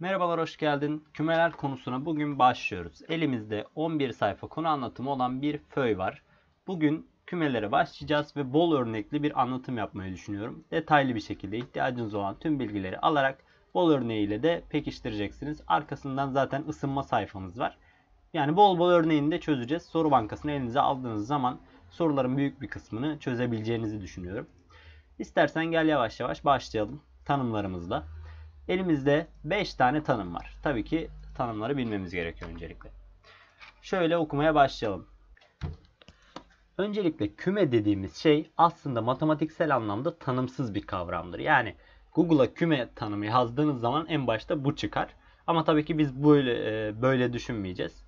Merhabalar hoş geldin. Kümeler konusuna bugün başlıyoruz. Elimizde 11 sayfa konu anlatımı olan bir föy var. Bugün kümelere başlayacağız ve bol örnekli bir anlatım yapmayı düşünüyorum. Detaylı bir şekilde ihtiyacınız olan tüm bilgileri alarak bol örneğiyle de pekiştireceksiniz. Arkasından zaten ısınma sayfamız var. Yani bol bol örneğini de çözeceğiz. Soru bankasını elinize aldığınız zaman soruların büyük bir kısmını çözebileceğinizi düşünüyorum. İstersen gel yavaş yavaş başlayalım tanımlarımızla. Elimizde 5 tane tanım var. Tabii ki tanımları bilmemiz gerekiyor öncelikle. Şöyle okumaya başlayalım. Öncelikle küme dediğimiz şey aslında matematiksel anlamda tanımsız bir kavramdır. Yani Google'a küme tanımı yazdığınız zaman en başta bu çıkar. Ama tabii ki biz böyle e, böyle düşünmeyeceğiz.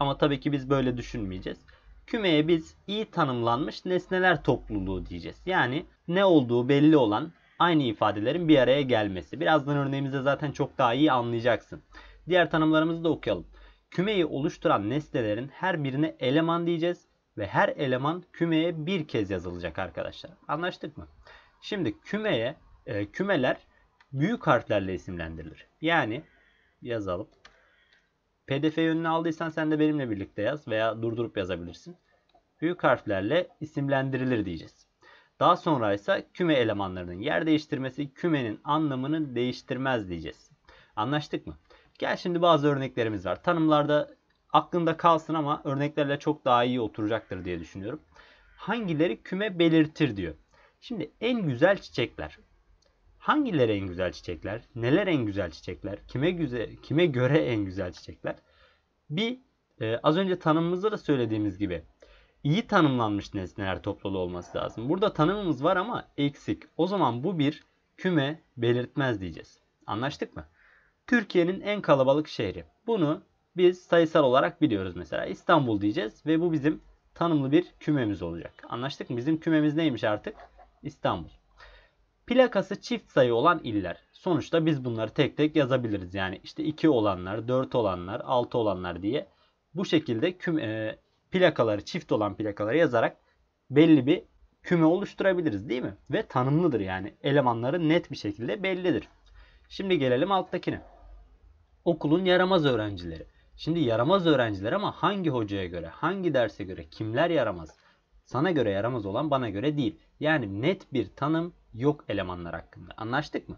Ama tabii ki biz böyle düşünmeyeceğiz. Kümeye biz iyi tanımlanmış nesneler topluluğu diyeceğiz. Yani ne olduğu belli olan aynı ifadelerin bir araya gelmesi. Birazdan örneğimizde zaten çok daha iyi anlayacaksın. Diğer tanımlarımızı da okuyalım. Kümeyi oluşturan nesnelerin her birine eleman diyeceğiz ve her eleman kümeye bir kez yazılacak arkadaşlar. Anlaştık mı? Şimdi kümeye e, kümeler büyük harflerle isimlendirilir. Yani yazalım. PDF yönünü aldıysan sen de benimle birlikte yaz veya durdurup yazabilirsin. Büyük harflerle isimlendirilir diyeceğiz. Daha sonra ise küme elemanlarının yer değiştirmesi kümenin anlamını değiştirmez diyeceğiz. Anlaştık mı? Gel şimdi bazı örneklerimiz var. Tanımlarda aklında kalsın ama örneklerle çok daha iyi oturacaktır diye düşünüyorum. Hangileri küme belirtir diyor. Şimdi en güzel çiçekler. Hangileri en güzel çiçekler? Neler en güzel çiçekler? Kime güzel kime göre en güzel çiçekler? Bir e, az önce tanımımızda da söylediğimiz gibi iyi tanımlanmış nesneler topluluğu olması lazım. Burada tanımımız var ama eksik. O zaman bu bir küme belirtmez diyeceğiz. Anlaştık mı? Türkiye'nin en kalabalık şehri. Bunu biz sayısal olarak biliyoruz mesela. İstanbul diyeceğiz ve bu bizim tanımlı bir kümemiz olacak. Anlaştık mı? Bizim kümemiz neymiş artık? İstanbul. Plakası çift sayı olan iller. Sonuçta biz bunları tek tek yazabiliriz. Yani işte 2 olanlar, 4 olanlar, 6 olanlar diye bu şekilde küme, plakaları çift olan plakaları yazarak belli bir küme oluşturabiliriz değil mi? Ve tanımlıdır yani. Elemanları net bir şekilde bellidir. Şimdi gelelim alttakine. Okulun yaramaz öğrencileri. Şimdi yaramaz öğrenciler ama hangi hocaya göre, hangi derse göre, kimler yaramaz? Sana göre yaramaz olan bana göre değil. Yani net bir tanım yok elemanlar hakkında. Anlaştık mı?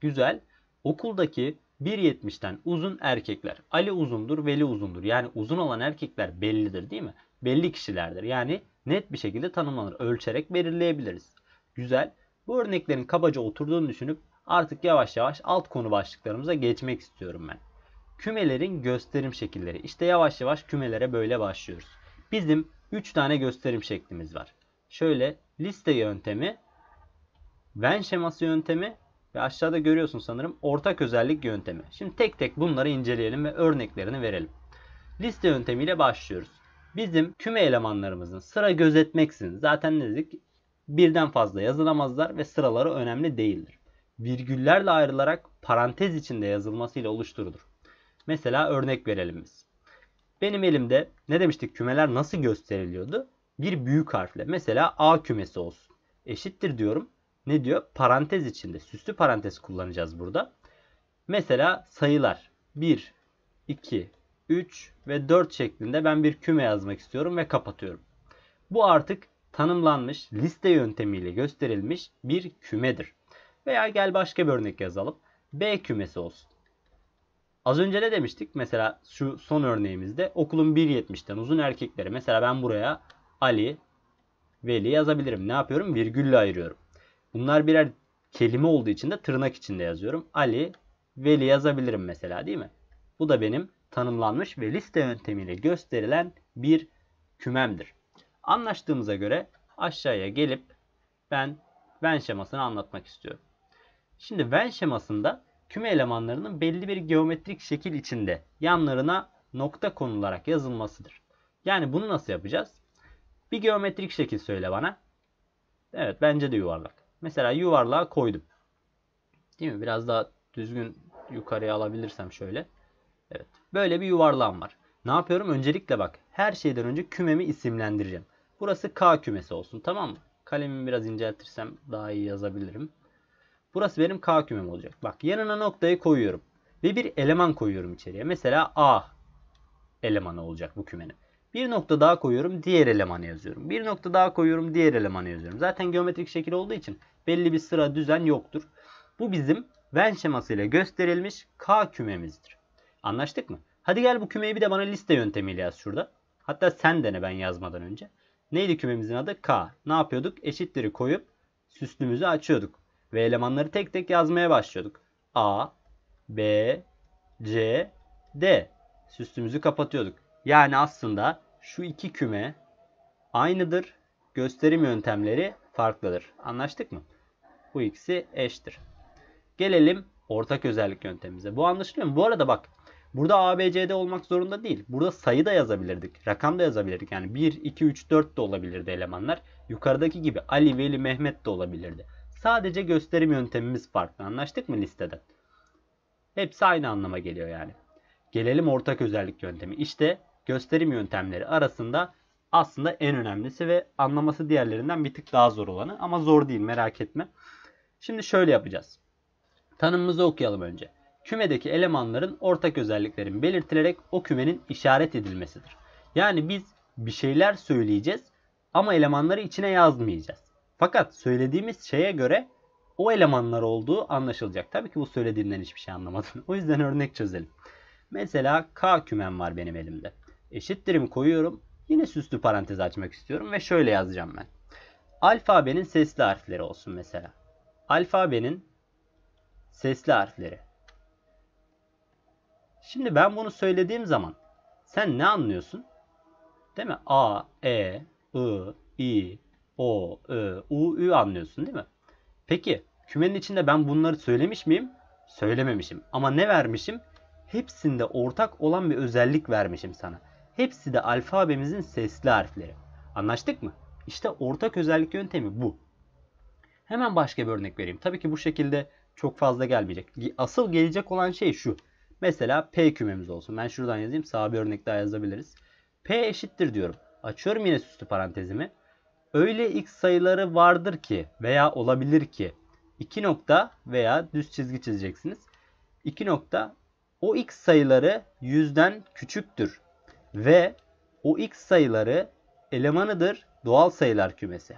Güzel. Okuldaki 1.70'ten uzun erkekler. Ali uzundur, Veli uzundur. Yani uzun olan erkekler bellidir değil mi? Belli kişilerdir. Yani net bir şekilde tanımlanır. Ölçerek belirleyebiliriz. Güzel. Bu örneklerin kabaca oturduğunu düşünüp artık yavaş yavaş alt konu başlıklarımıza geçmek istiyorum ben. Kümelerin gösterim şekilleri. İşte yavaş yavaş kümelere böyle başlıyoruz. Bizim 3 tane gösterim şeklimiz var. Şöyle liste yöntemi, Venn şeması yöntemi ve aşağıda görüyorsun sanırım ortak özellik yöntemi. Şimdi tek tek bunları inceleyelim ve örneklerini verelim. Liste yöntemiyle başlıyoruz. Bizim küme elemanlarımızın sıra gözetmeksin. Zaten ne dedik? Birden fazla yazılamazlar ve sıraları önemli değildir. Virgüllerle ayrılarak parantez içinde yazılmasıyla oluşturulur. Mesela örnek verelim biz. Benim elimde ne demiştik kümeler nasıl gösteriliyordu? Bir büyük harfle. Mesela A kümesi olsun. Eşittir diyorum ne diyor? Parantez içinde. Süslü parantez kullanacağız burada. Mesela sayılar 1, 2, 3 ve 4 şeklinde ben bir küme yazmak istiyorum ve kapatıyorum. Bu artık tanımlanmış liste yöntemiyle gösterilmiş bir kümedir. Veya gel başka bir örnek yazalım. B kümesi olsun. Az önce ne demiştik? Mesela şu son örneğimizde okulun 1.70'ten uzun erkekleri. Mesela ben buraya Ali, Veli yazabilirim. Ne yapıyorum? Virgülle ayırıyorum. Bunlar birer kelime olduğu için de tırnak içinde yazıyorum. Ali, veli yazabilirim mesela değil mi? Bu da benim tanımlanmış ve liste yöntemiyle gösterilen bir kümemdir. Anlaştığımıza göre aşağıya gelip ben Venn şemasını anlatmak istiyorum. Şimdi Venn şemasında küme elemanlarının belli bir geometrik şekil içinde yanlarına nokta konularak yazılmasıdır. Yani bunu nasıl yapacağız? Bir geometrik şekil söyle bana. Evet bence de yuvarlak. Mesela yuvarlığa koydum. Değil mi? Biraz daha düzgün yukarıya alabilirsem şöyle. Evet. Böyle bir yuvarlağım var. Ne yapıyorum? Öncelikle bak. Her şeyden önce kümemi isimlendireceğim. Burası K kümesi olsun. Tamam mı? Kalemimi biraz inceltirsem daha iyi yazabilirim. Burası benim K kümem olacak. Bak yanına noktayı koyuyorum. Ve bir eleman koyuyorum içeriye. Mesela A elemanı olacak bu kümenin. Bir nokta daha koyuyorum diğer elemanı yazıyorum. Bir nokta daha koyuyorum diğer elemanı yazıyorum. Zaten geometrik şekil olduğu için belli bir sıra düzen yoktur. Bu bizim Venn şemasıyla gösterilmiş K kümemizdir. Anlaştık mı? Hadi gel bu kümeyi bir de bana liste yöntemiyle yaz şurada. Hatta sen dene ben yazmadan önce. Neydi kümemizin adı? K. Ne yapıyorduk? Eşitleri koyup süslümüzü açıyorduk. Ve elemanları tek tek yazmaya başlıyorduk. A, B, C, D. Süslümüzü kapatıyorduk. Yani aslında şu iki küme aynıdır. Gösterim yöntemleri farklıdır. Anlaştık mı? Bu ikisi eştir. Gelelim ortak özellik yöntemimize. Bu anlaşılıyor mu? Bu arada bak burada ABCD olmak zorunda değil. Burada sayı da yazabilirdik. Rakam da yazabilirdik. Yani 1, 2, 3, 4 de olabilirdi elemanlar. Yukarıdaki gibi Ali, Veli, Mehmet de olabilirdi. Sadece gösterim yöntemimiz farklı. Anlaştık mı listede? Hepsi aynı anlama geliyor yani. Gelelim ortak özellik yöntemi. İşte gösterim yöntemleri arasında aslında en önemlisi ve anlaması diğerlerinden bir tık daha zor olanı ama zor değil merak etme. Şimdi şöyle yapacağız. Tanımımızı okuyalım önce. Kümedeki elemanların ortak özelliklerin belirtilerek o kümenin işaret edilmesidir. Yani biz bir şeyler söyleyeceğiz ama elemanları içine yazmayacağız. Fakat söylediğimiz şeye göre o elemanlar olduğu anlaşılacak. Tabii ki bu söylediğimden hiçbir şey anlamadım. O yüzden örnek çözelim. Mesela K kümem var benim elimde eşittirimi koyuyorum. Yine süslü parantez açmak istiyorum ve şöyle yazacağım ben. Alfabenin sesli harfleri olsun mesela. Alfabenin sesli harfleri. Şimdi ben bunu söylediğim zaman sen ne anlıyorsun? Değil mi? A, E, I, I, O, Ö, U, Ü anlıyorsun değil mi? Peki kümenin içinde ben bunları söylemiş miyim? Söylememişim. Ama ne vermişim? Hepsinde ortak olan bir özellik vermişim sana. Hepsi de alfabemizin sesli harfleri. Anlaştık mı? İşte ortak özellik yöntemi bu. Hemen başka bir örnek vereyim. Tabii ki bu şekilde çok fazla gelmeyecek. Asıl gelecek olan şey şu. Mesela P kümemiz olsun. Ben şuradan yazayım. Sağ bir örnek daha yazabiliriz. P eşittir diyorum. Açıyorum yine süslü parantezimi. Öyle x sayıları vardır ki veya olabilir ki 2 nokta veya düz çizgi çizeceksiniz. 2 nokta o x sayıları yüzden küçüktür ve o x sayıları elemanıdır doğal sayılar kümesi.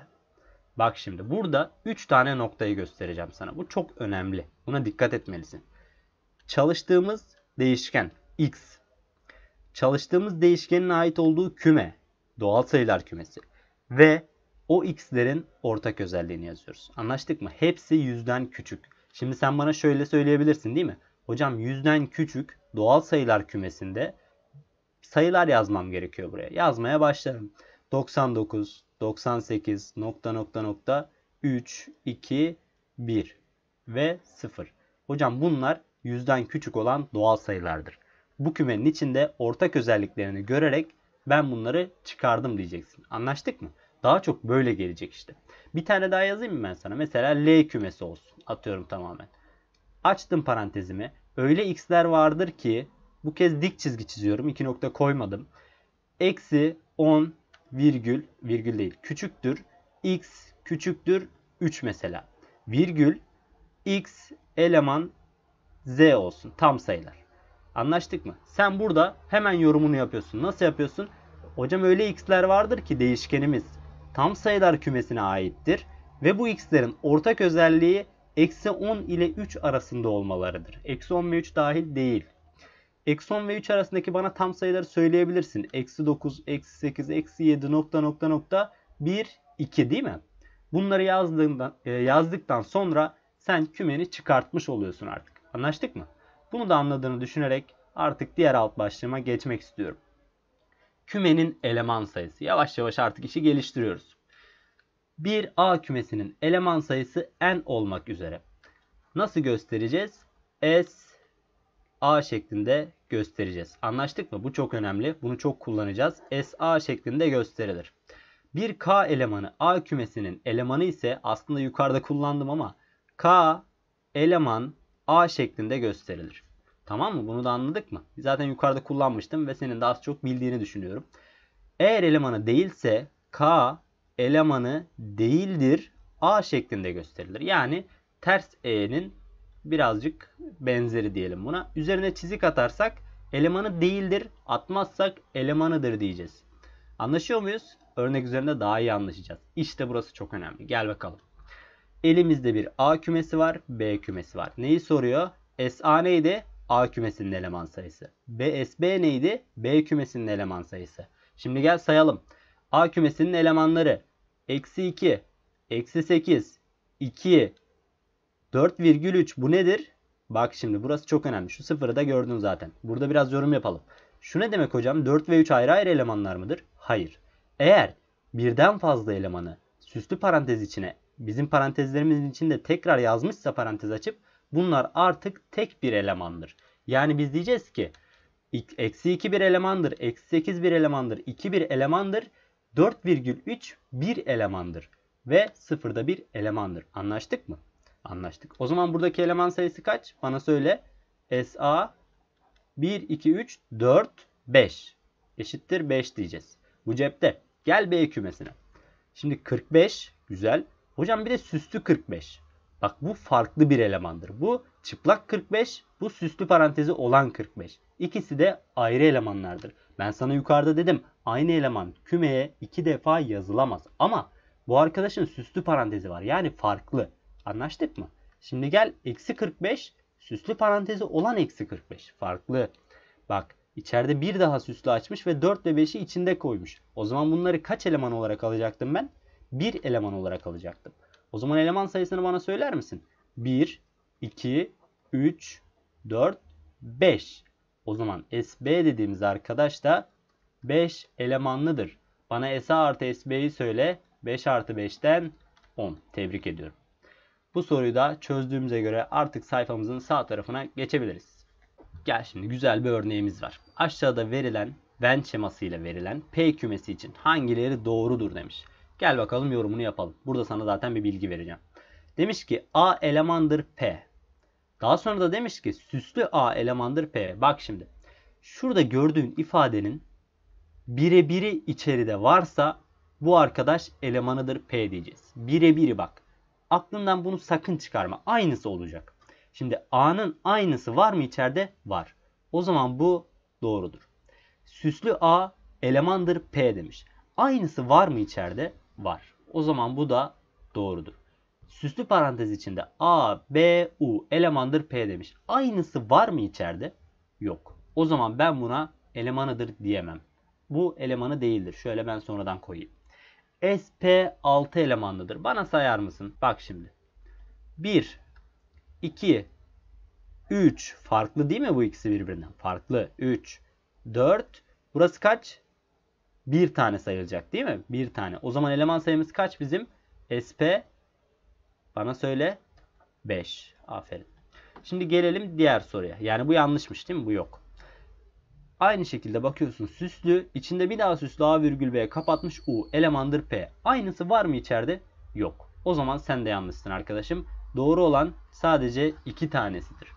Bak şimdi burada 3 tane noktayı göstereceğim sana. Bu çok önemli. Buna dikkat etmelisin. Çalıştığımız değişken x. Çalıştığımız değişkenin ait olduğu küme. Doğal sayılar kümesi. Ve o x'lerin ortak özelliğini yazıyoruz. Anlaştık mı? Hepsi yüzden küçük. Şimdi sen bana şöyle söyleyebilirsin değil mi? Hocam yüzden küçük doğal sayılar kümesinde sayılar yazmam gerekiyor buraya. Yazmaya başlarım. 99, 98, nokta nokta nokta 3, 2, 1 ve 0. Hocam bunlar yüzden küçük olan doğal sayılardır. Bu kümenin içinde ortak özelliklerini görerek ben bunları çıkardım diyeceksin. Anlaştık mı? Daha çok böyle gelecek işte. Bir tane daha yazayım mı ben sana? Mesela L kümesi olsun. Atıyorum tamamen. Açtım parantezimi. Öyle x'ler vardır ki bu kez dik çizgi çiziyorum. 2 nokta koymadım. Eksi 10 virgül virgül değil küçüktür. X küçüktür 3 mesela. Virgül X eleman Z olsun. Tam sayılar. Anlaştık mı? Sen burada hemen yorumunu yapıyorsun. Nasıl yapıyorsun? Hocam öyle x'ler vardır ki değişkenimiz tam sayılar kümesine aittir ve bu x'lerin ortak özelliği eksi 10 ile 3 arasında olmalarıdır. Eksi 10 ve 3 dahil değil. Eksi 10 ve 3 arasındaki bana tam sayıları söyleyebilirsin. Eksi 9, eksi 8, eksi 7, nokta nokta nokta 1, 2 değil mi? Bunları yazdığından, e, yazdıktan sonra sen kümeni çıkartmış oluyorsun artık. Anlaştık mı? Bunu da anladığını düşünerek artık diğer alt başlığıma geçmek istiyorum. Kümenin eleman sayısı. Yavaş yavaş artık işi geliştiriyoruz. Bir A kümesinin eleman sayısı n olmak üzere. Nasıl göstereceğiz? S A şeklinde göstereceğiz. Anlaştık mı? Bu çok önemli. Bunu çok kullanacağız. SA şeklinde gösterilir. Bir K elemanı A kümesinin elemanı ise aslında yukarıda kullandım ama K eleman A şeklinde gösterilir. Tamam mı? Bunu da anladık mı? Zaten yukarıda kullanmıştım ve senin daha çok bildiğini düşünüyorum. Eğer elemanı değilse K elemanı değildir A şeklinde gösterilir. Yani ters E'nin birazcık benzeri diyelim buna. Üzerine çizik atarsak elemanı değildir, atmazsak elemanıdır diyeceğiz. Anlaşıyor muyuz? Örnek üzerinde daha iyi anlaşacağız. İşte burası çok önemli. Gel bakalım. Elimizde bir A kümesi var, B kümesi var. Neyi soruyor? SA neydi? A kümesinin eleman sayısı. BSB neydi? B kümesinin eleman sayısı. Şimdi gel sayalım. A kümesinin elemanları. Eksi 2, eksi 8, 2, 4,3 bu nedir? Bak şimdi burası çok önemli. Şu sıfırı da gördün zaten. Burada biraz yorum yapalım. Şu ne demek hocam? 4 ve 3 ayrı ayrı elemanlar mıdır? Hayır. Eğer birden fazla elemanı süslü parantez içine bizim parantezlerimizin içinde tekrar yazmışsa parantez açıp bunlar artık tek bir elemandır. Yani biz diyeceğiz ki eksi 2 bir elemandır, eksi 8 bir elemandır, 2 bir elemandır, 4,3 bir elemandır ve 0 da bir elemandır. Anlaştık mı? Anlaştık. O zaman buradaki eleman sayısı kaç? Bana söyle. SA 1, 2, 3, 4, 5. Eşittir 5 diyeceğiz. Bu cepte. Gel B kümesine. Şimdi 45. Güzel. Hocam bir de süslü 45. Bak bu farklı bir elemandır. Bu çıplak 45, bu süslü parantezi olan 45. İkisi de ayrı elemanlardır. Ben sana yukarıda dedim aynı eleman kümeye iki defa yazılamaz. Ama bu arkadaşın süslü parantezi var. Yani farklı. Anlaştık mı? Şimdi gel eksi 45 süslü parantezi olan eksi 45. Farklı. Bak içeride bir daha süslü açmış ve 4 ve 5'i içinde koymuş. O zaman bunları kaç eleman olarak alacaktım ben? 1 eleman olarak alacaktım. O zaman eleman sayısını bana söyler misin? 1, 2, 3, 4, 5. O zaman SB dediğimiz arkadaş da 5 elemanlıdır. Bana SA artı SB'yi söyle. 5 artı 5'ten 10. Tebrik ediyorum. Bu soruyu da çözdüğümüze göre artık sayfamızın sağ tarafına geçebiliriz. Gel şimdi güzel bir örneğimiz var. Aşağıda verilen Venn şeması ile verilen P kümesi için hangileri doğrudur demiş. Gel bakalım yorumunu yapalım. Burada sana zaten bir bilgi vereceğim. Demiş ki A elemandır P. Daha sonra da demiş ki süslü A elemandır P. Bak şimdi. Şurada gördüğün ifadenin birebiri içeride varsa bu arkadaş elemanıdır P diyeceğiz. Birebiri bak. Aklından bunu sakın çıkarma. Aynısı olacak. Şimdi A'nın aynısı var mı içeride? Var. O zaman bu doğrudur. Süslü A elemandır P demiş. Aynısı var mı içeride? Var. O zaman bu da doğrudur. Süslü parantez içinde A, B, U elemandır P demiş. Aynısı var mı içeride? Yok. O zaman ben buna elemanıdır diyemem. Bu elemanı değildir. Şöyle ben sonradan koyayım. SP 6 elemanlıdır. Bana sayar mısın? Bak şimdi. 1, 2, 3. Farklı değil mi bu ikisi birbirinden? Farklı. 3, 4. Burası kaç? Bir tane sayılacak değil mi? Bir tane. O zaman eleman sayımız kaç bizim? SP bana söyle 5. Aferin. Şimdi gelelim diğer soruya. Yani bu yanlışmış değil mi? Bu yok. Aynı şekilde bakıyorsun süslü. içinde bir daha süslü A virgül B kapatmış U. Elemandır P. Aynısı var mı içeride? Yok. O zaman sen de yanlışsın arkadaşım. Doğru olan sadece iki tanesidir.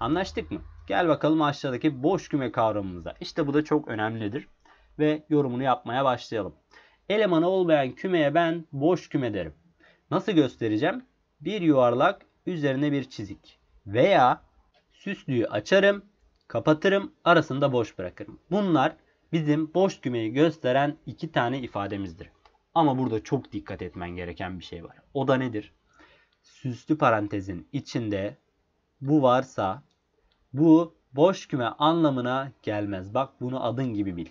Anlaştık mı? Gel bakalım aşağıdaki boş küme kavramımıza. İşte bu da çok önemlidir. Ve yorumunu yapmaya başlayalım. Elemanı olmayan kümeye ben boş küme derim. Nasıl göstereceğim? Bir yuvarlak üzerine bir çizik. Veya süslüyü açarım kapatırım arasında boş bırakırım. Bunlar bizim boş kümeyi gösteren iki tane ifademizdir. Ama burada çok dikkat etmen gereken bir şey var. O da nedir? Süslü parantezin içinde bu varsa bu boş küme anlamına gelmez. Bak bunu adın gibi bil.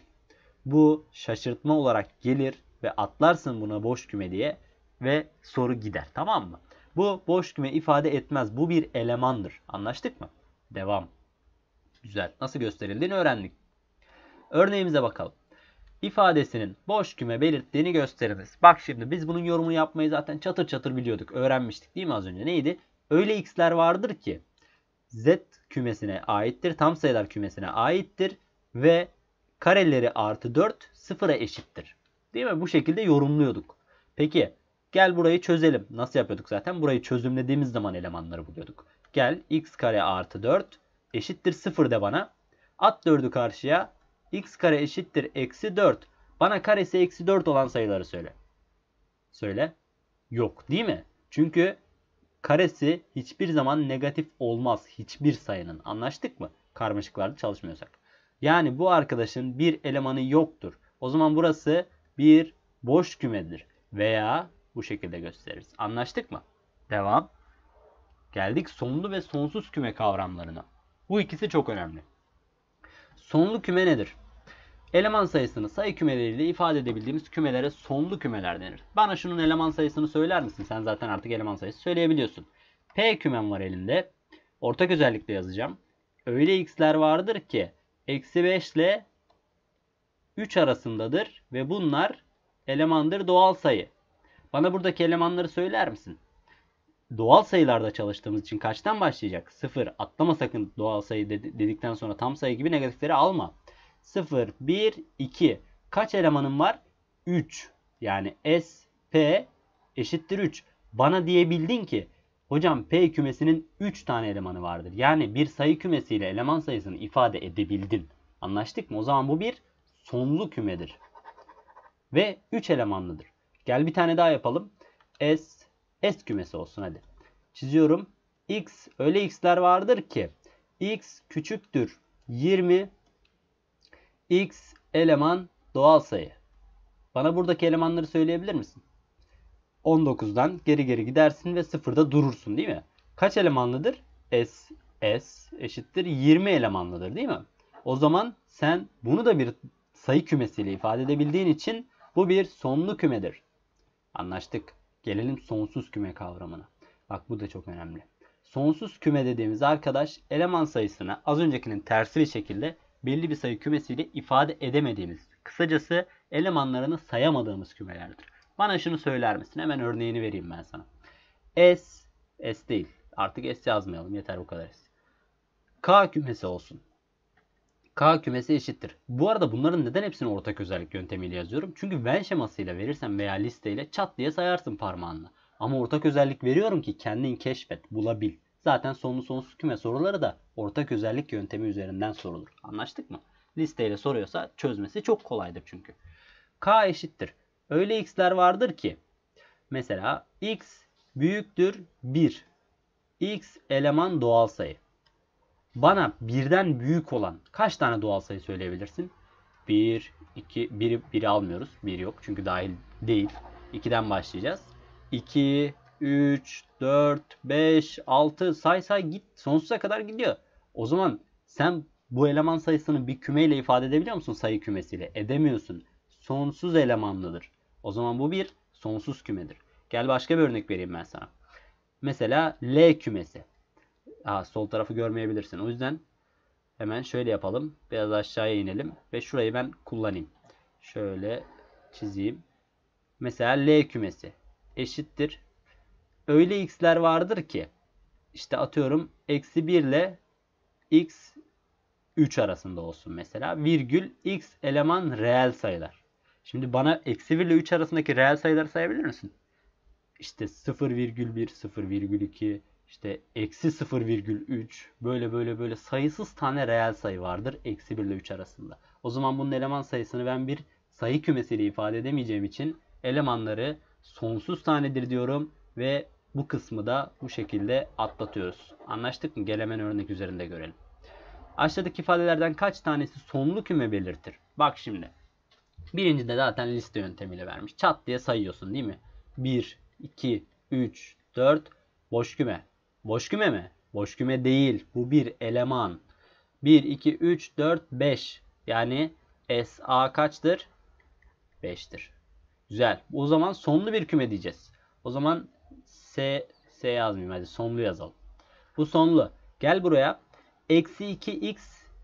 Bu şaşırtma olarak gelir ve atlarsın buna boş küme diye ve soru gider. Tamam mı? Bu boş küme ifade etmez. Bu bir elemandır. Anlaştık mı? Devam. Güzel. Nasıl gösterildiğini öğrendik. Örneğimize bakalım. İfadesinin boş küme belirttiğini gösteriniz. Bak şimdi biz bunun yorumunu yapmayı zaten çatır çatır biliyorduk. Öğrenmiştik değil mi az önce? Neydi? Öyle x'ler vardır ki z kümesine aittir. Tam sayılar kümesine aittir. Ve kareleri artı 4 sıfıra eşittir. Değil mi? Bu şekilde yorumluyorduk. Peki gel burayı çözelim. Nasıl yapıyorduk zaten? Burayı çözümlediğimiz zaman elemanları buluyorduk. Gel x kare artı 4 eşittir 0 de bana. At 4'ü karşıya. X kare eşittir eksi 4. Bana karesi eksi 4 olan sayıları söyle. Söyle. Yok değil mi? Çünkü karesi hiçbir zaman negatif olmaz. Hiçbir sayının. Anlaştık mı? Karmaşıklarda çalışmıyorsak. Yani bu arkadaşın bir elemanı yoktur. O zaman burası bir boş kümedir. Veya bu şekilde gösteririz. Anlaştık mı? Devam. Geldik sonlu ve sonsuz küme kavramlarına. Bu ikisi çok önemli. Sonlu küme nedir? Eleman sayısını sayı kümeleriyle ifade edebildiğimiz kümelere sonlu kümeler denir. Bana şunun eleman sayısını söyler misin? Sen zaten artık eleman sayısı söyleyebiliyorsun. P kümem var elimde. Ortak özellikle yazacağım. Öyle x'ler vardır ki eksi 5 ile 3 arasındadır ve bunlar elemandır doğal sayı. Bana buradaki elemanları söyler misin? doğal sayılarda çalıştığımız için kaçtan başlayacak? 0 atlama sakın doğal sayı dedikten sonra tam sayı gibi negatifleri alma. 0, 1, 2. Kaç elemanım var? 3. Yani S, P eşittir 3. Bana diyebildin ki hocam P kümesinin 3 tane elemanı vardır. Yani bir sayı kümesiyle eleman sayısını ifade edebildin. Anlaştık mı? O zaman bu bir sonlu kümedir. Ve 3 elemanlıdır. Gel bir tane daha yapalım. S, S kümesi olsun hadi. Çiziyorum. X öyle x'ler vardır ki x küçüktür 20 x eleman doğal sayı. Bana buradaki elemanları söyleyebilir misin? 19'dan geri geri gidersin ve 0'da durursun değil mi? Kaç elemanlıdır? S, S eşittir 20 elemanlıdır değil mi? O zaman sen bunu da bir sayı kümesiyle ifade edebildiğin için bu bir sonlu kümedir. Anlaştık. Gelelim sonsuz küme kavramına. Bak bu da çok önemli. Sonsuz küme dediğimiz arkadaş eleman sayısını az öncekinin tersi bir şekilde belli bir sayı kümesiyle ifade edemediğimiz, kısacası elemanlarını sayamadığımız kümelerdir. Bana şunu söyler misin? Hemen örneğini vereyim ben sana. S, S değil. Artık S yazmayalım. Yeter bu kadar S. K kümesi olsun. K kümesi eşittir. Bu arada bunların neden hepsini ortak özellik yöntemiyle yazıyorum? Çünkü Venn şemasıyla verirsen veya listeyle çat diye sayarsın parmağınla. Ama ortak özellik veriyorum ki kendin keşfet, bulabil. Zaten sonlu sonsuz küme soruları da ortak özellik yöntemi üzerinden sorulur. Anlaştık mı? Listeyle soruyorsa çözmesi çok kolaydır çünkü. K eşittir. Öyle x'ler vardır ki mesela x büyüktür 1. x eleman doğal sayı. Bana birden büyük olan kaç tane doğal sayı söyleyebilirsin? 1, 2, 1'i 1'i almıyoruz. 1 yok çünkü dahil değil. 2'den başlayacağız. 2, 3, 4, 5, 6 say say git sonsuza kadar gidiyor. O zaman sen bu eleman sayısını bir kümeyle ifade edebiliyor musun sayı kümesiyle? Edemiyorsun. Sonsuz elemanlıdır. O zaman bu bir sonsuz kümedir. Gel başka bir örnek vereyim ben sana. Mesela L kümesi. Aha, sol tarafı görmeyebilirsin. O yüzden hemen şöyle yapalım. Biraz aşağıya inelim ve şurayı ben kullanayım. Şöyle çizeyim. Mesela L kümesi eşittir. Öyle x'ler vardır ki işte atıyorum eksi 1 ile x 3 arasında olsun mesela. Virgül x eleman reel sayılar. Şimdi bana eksi 1 ile 3 arasındaki reel sayıları sayabilir misin? İşte 0,1, 0,2, işte eksi 0,3 böyle böyle böyle sayısız tane reel sayı vardır eksi 1 ile 3 arasında. O zaman bunun eleman sayısını ben bir sayı kümesiyle ifade edemeyeceğim için elemanları sonsuz tanedir diyorum ve bu kısmı da bu şekilde atlatıyoruz. Anlaştık mı? Gelemen örnek üzerinde görelim. Aşağıdaki ifadelerden kaç tanesi sonlu küme belirtir? Bak şimdi. Birincide zaten liste yöntemiyle vermiş. Çat diye sayıyorsun değil mi? 1, 2, 3, 4 boş küme. Boş küme mi? Boş küme değil. Bu bir eleman. 1, 2, 3, 4, 5. Yani SA kaçtır? 5'tir. Güzel. O zaman sonlu bir küme diyeceğiz. O zaman S, S yazmayayım. Hadi sonlu yazalım. Bu sonlu. Gel buraya. Eksi 2x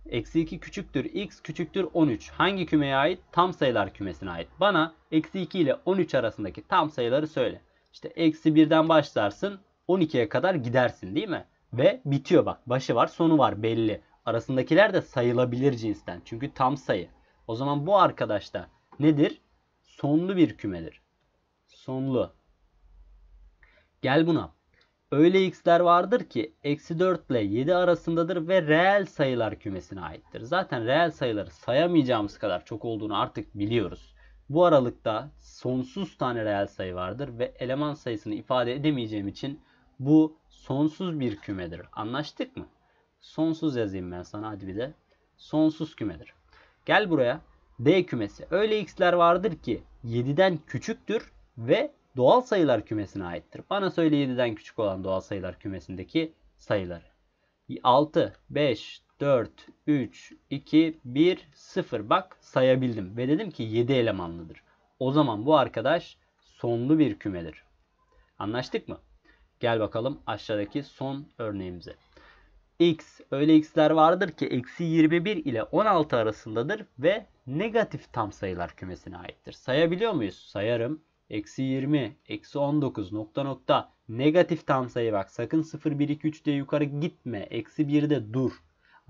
Eksi 2 küçüktür x küçüktür 13. Hangi kümeye ait? Tam sayılar kümesine ait. Bana eksi 2 ile 13 arasındaki tam sayıları söyle. İşte eksi 1'den başlarsın 12'ye kadar gidersin değil mi? Ve bitiyor bak. Başı var sonu var belli. Arasındakiler de sayılabilir cinsten. Çünkü tam sayı. O zaman bu arkadaş da nedir? Sonlu bir kümedir. Sonlu. Gel buna. Öyle x'ler vardır ki eksi 4 ile 7 arasındadır ve reel sayılar kümesine aittir. Zaten reel sayıları sayamayacağımız kadar çok olduğunu artık biliyoruz. Bu aralıkta sonsuz tane reel sayı vardır ve eleman sayısını ifade edemeyeceğim için bu sonsuz bir kümedir. Anlaştık mı? Sonsuz yazayım ben sana hadi bir de. Sonsuz kümedir. Gel buraya. D kümesi. Öyle x'ler vardır ki 7'den küçüktür ve doğal sayılar kümesine aittir. Bana söyle 7'den küçük olan doğal sayılar kümesindeki sayıları. 6, 5, 4, 3, 2, 1, 0. Bak sayabildim ve dedim ki 7 elemanlıdır. O zaman bu arkadaş sonlu bir kümedir. Anlaştık mı? Gel bakalım aşağıdaki son örneğimize. X öyle x'ler vardır ki eksi 21 ile 16 arasındadır ve negatif tam sayılar kümesine aittir. Sayabiliyor muyuz? Sayarım. Eksi 20, eksi 19 nokta nokta negatif tam sayı bak. Sakın 0, 1, 2, 3 diye yukarı gitme. Eksi 1'de dur.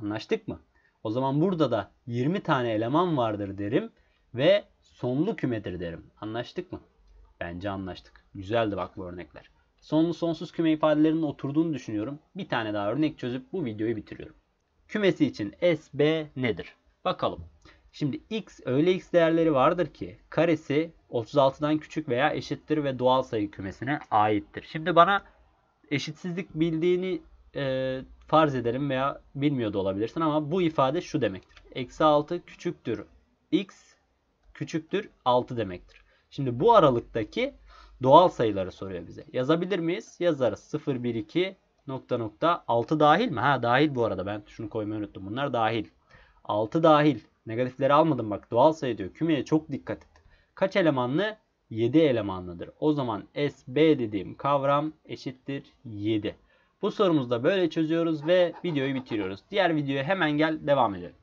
Anlaştık mı? O zaman burada da 20 tane eleman vardır derim ve sonlu kümedir derim. Anlaştık mı? Bence anlaştık. Güzeldi bak bu örnekler sonlu sonsuz küme ifadelerinin oturduğunu düşünüyorum. Bir tane daha örnek çözüp bu videoyu bitiriyorum. Kümesi için S B nedir? Bakalım. Şimdi x öyle x değerleri vardır ki karesi 36'dan küçük veya eşittir ve doğal sayı kümesine aittir. Şimdi bana eşitsizlik bildiğini e, farz ederim veya bilmiyor da olabilirsin ama bu ifade şu demektir. Eksi 6 küçüktür x küçüktür 6 demektir. Şimdi bu aralıktaki Doğal sayıları soruyor bize. Yazabilir miyiz? Yazarız. 0, 1, 2 nokta nokta 6 dahil mi? Ha dahil bu arada. Ben şunu koymayı unuttum. Bunlar dahil. 6 dahil. Negatifleri almadım bak. Doğal sayı diyor. Kümeye çok dikkat et. Kaç elemanlı? 7 elemanlıdır. O zaman SB dediğim kavram eşittir 7. Bu sorumuzu da böyle çözüyoruz ve videoyu bitiriyoruz. Diğer videoya hemen gel devam edelim.